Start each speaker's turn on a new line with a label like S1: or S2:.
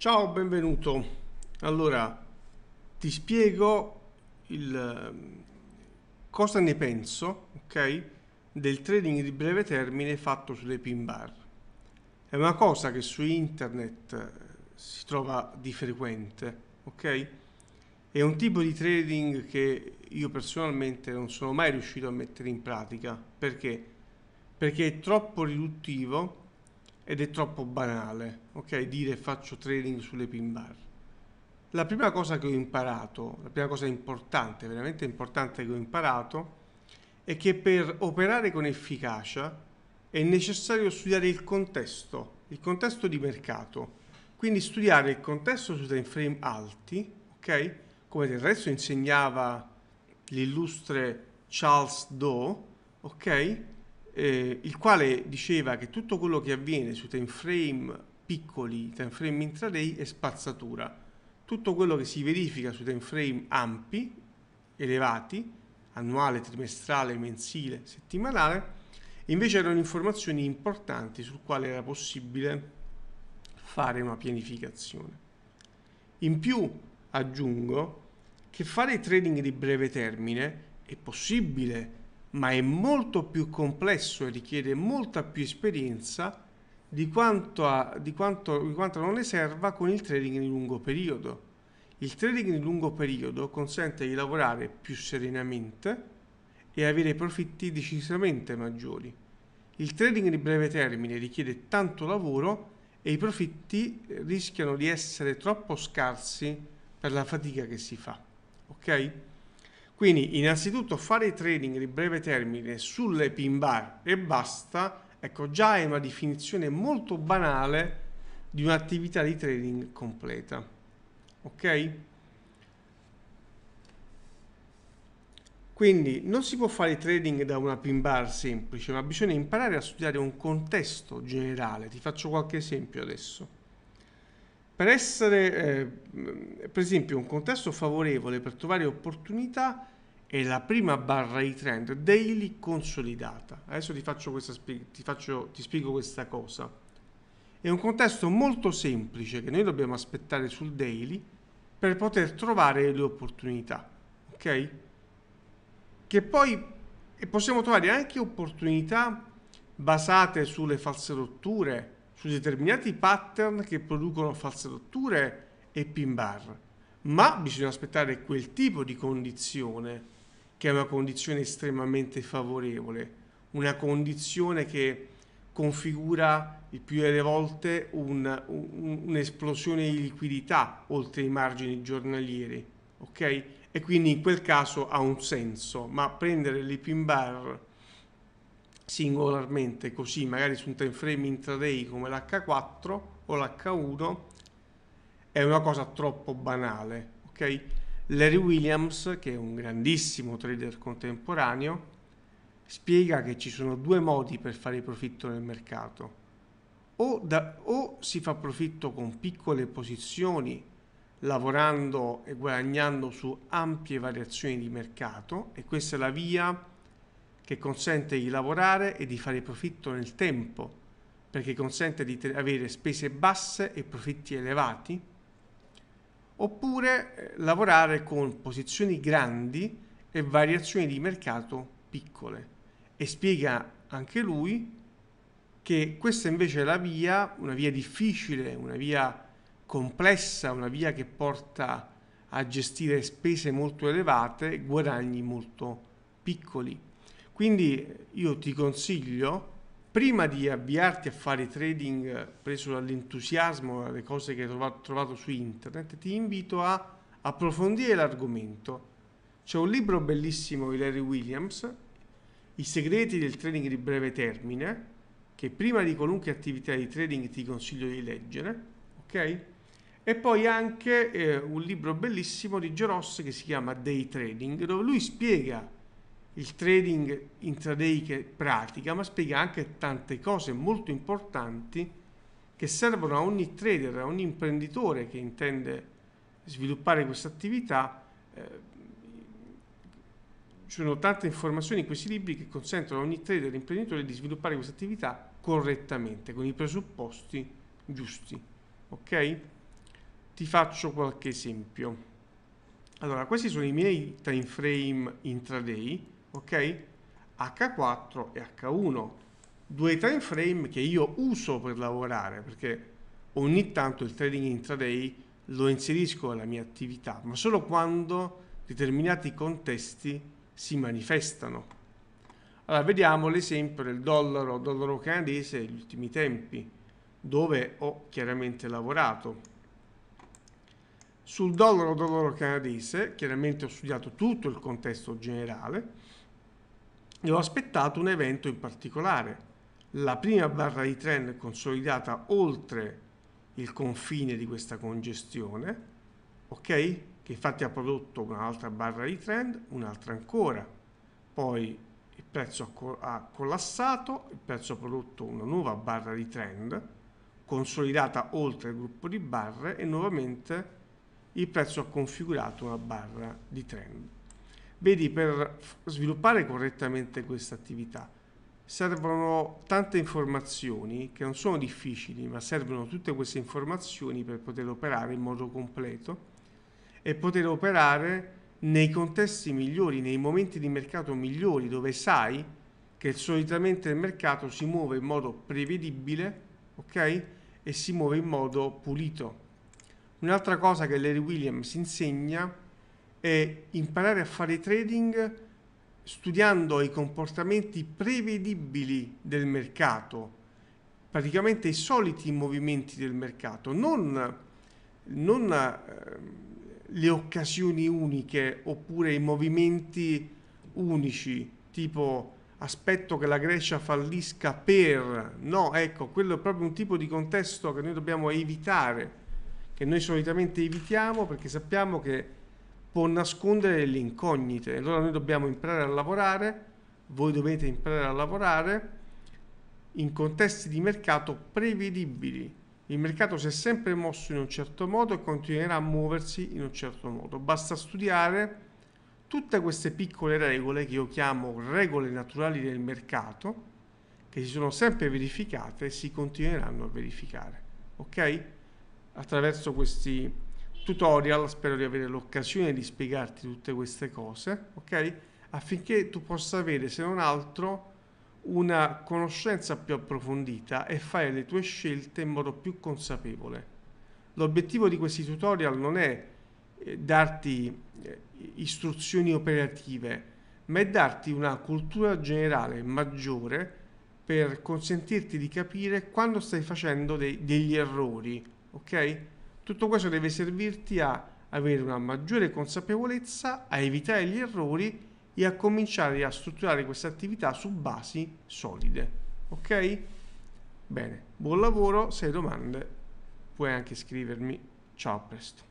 S1: Ciao, benvenuto. Allora, ti spiego il, ehm, cosa ne penso, ok, del trading di breve termine fatto sulle pin bar. È una cosa che su internet eh, si trova di frequente, ok? È un tipo di trading che io personalmente non sono mai riuscito a mettere in pratica, perché? Perché è troppo riduttivo ed è troppo banale, ok? Dire faccio trading sulle pin bar. La prima cosa che ho imparato, la prima cosa importante, veramente importante che ho imparato, è che per operare con efficacia è necessario studiare il contesto, il contesto di mercato. Quindi studiare il contesto su time frame alti, ok? Come del resto insegnava l'illustre Charles Doe, ok? eh, il quale diceva che tutto quello che avviene su time frame piccoli, time frame intraday, è spazzatura. Tutto quello che si verifica su time frame ampi, elevati, annuale, trimestrale, mensile, settimanale, invece erano informazioni importanti sul quale era possibile fare una pianificazione. In più aggiungo che fare trading di breve termine è possibile ma è molto più complesso e richiede molta più esperienza di quanto, a, di quanto, di quanto non ne serva con il trading di lungo periodo. Il trading di lungo periodo consente di lavorare più serenamente e avere profitti decisamente maggiori. Il trading di breve termine richiede tanto lavoro e i profitti eh, rischiano di essere troppo scarsi per la fatica che si fa. Ok? Quindi innanzitutto fare i trading di breve termine sulle pin bar e basta, ecco già è una definizione molto banale di un'attività di trading completa. Ok? Quindi non si può fare trading da una pin bar semplice, ma bisogna imparare a studiare un contesto generale. Ti faccio qualche esempio adesso per essere, eh, per esempio, un contesto favorevole per trovare opportunità è la prima barra di trend daily consolidata. Adesso ti faccio, questa, ti, faccio, ti spiego questa cosa. È un contesto molto semplice che noi dobbiamo aspettare sul daily per poter trovare le opportunità, ok? Che poi possiamo trovare anche opportunità basate sulle false rotture, su determinati pattern che producono false rotture e pin bar, ma bisogna aspettare quel tipo di condizione che è una condizione estremamente favorevole, una condizione che configura il più delle volte un, un, un'esplosione di liquidità oltre i margini giornalieri, ok? E quindi in quel caso ha un senso, ma prendere le pin bar singolarmente, così magari su un time frame intraday come l'H4 o l'H1 è una cosa troppo banale, ok? Larry Williams, che è un grandissimo trader contemporaneo, spiega che ci sono due modi per fare profitto nel mercato. O, da, o si fa profitto con piccole posizioni, lavorando e guadagnando su ampie variazioni di mercato, e questa è la via che consente di lavorare e di fare profitto nel tempo, perché consente di avere spese basse e profitti elevati, oppure eh, lavorare con posizioni grandi e variazioni di mercato piccole. E spiega anche lui che questa invece è la via, una via difficile, una via complessa, una via che porta a gestire spese molto elevate, e guadagni molto piccoli. Quindi io ti consiglio, prima di avviarti a fare trading preso dall'entusiasmo, dalle cose che hai trovato, trovato su internet, ti invito a approfondire l'argomento. C'è un libro bellissimo di Larry Williams, I segreti del trading di breve termine, che prima di qualunque attività di trading ti consiglio di leggere, ok? E poi anche eh, un libro bellissimo di Geross che si chiama Day Trading, dove lui spiega il trading intraday che pratica, ma spiega anche tante cose molto importanti che servono a ogni trader, a ogni imprenditore che intende sviluppare questa attività. Eh, ci sono tante informazioni in questi libri che consentono a ogni trader e imprenditore di sviluppare questa attività correttamente, con i presupposti giusti. Ok? Ti faccio qualche esempio. Allora, questi sono i miei time frame intraday ok? H4 e H1, due time frame che io uso per lavorare perché ogni tanto il trading intraday lo inserisco nella mia attività, ma solo quando determinati contesti si manifestano. Allora vediamo l'esempio del dollaro, dollaro canadese negli ultimi tempi, dove ho chiaramente lavorato. Sul dollaro, dollaro canadese, chiaramente ho studiato tutto il contesto generale, e ho aspettato un evento in particolare, la prima barra di trend consolidata oltre il confine di questa congestione, ok? Che infatti ha prodotto un'altra barra di trend, un'altra ancora, poi il prezzo ha collassato, il prezzo ha prodotto una nuova barra di trend, consolidata oltre il gruppo di barre e nuovamente il prezzo ha configurato una barra di trend. Vedi, per sviluppare correttamente questa attività servono tante informazioni che non sono difficili, ma servono tutte queste informazioni per poter operare in modo completo e poter operare nei contesti migliori, nei momenti di mercato migliori, dove sai che solitamente il mercato si muove in modo prevedibile, ok? E si muove in modo pulito. Un'altra cosa che Larry Williams insegna è imparare a fare trading studiando i comportamenti prevedibili del mercato, praticamente i soliti movimenti del mercato, non, non eh, le occasioni uniche oppure i movimenti unici, tipo aspetto che la Grecia fallisca per... No, ecco, quello è proprio un tipo di contesto che noi dobbiamo evitare, che noi solitamente evitiamo perché sappiamo che può nascondere le incognite. Allora noi dobbiamo imparare a lavorare, voi dovete imparare a lavorare in contesti di mercato prevedibili. Il mercato si è sempre mosso in un certo modo e continuerà a muoversi in un certo modo. Basta studiare tutte queste piccole regole che io chiamo regole naturali del mercato, che si sono sempre verificate e si continueranno a verificare. Ok? Attraverso questi tutorial spero di avere l'occasione di spiegarti tutte queste cose, ok? Affinché tu possa avere, se non altro, una conoscenza più approfondita e fare le tue scelte in modo più consapevole. L'obiettivo di questi tutorial non è eh, darti eh, istruzioni operative, ma è darti una cultura generale maggiore per consentirti di capire quando stai facendo dei, degli errori, ok? Tutto questo deve servirti a avere una maggiore consapevolezza, a evitare gli errori e a cominciare a strutturare questa attività su basi solide. Ok? Bene, buon lavoro, se hai domande puoi anche scrivermi. Ciao, a presto.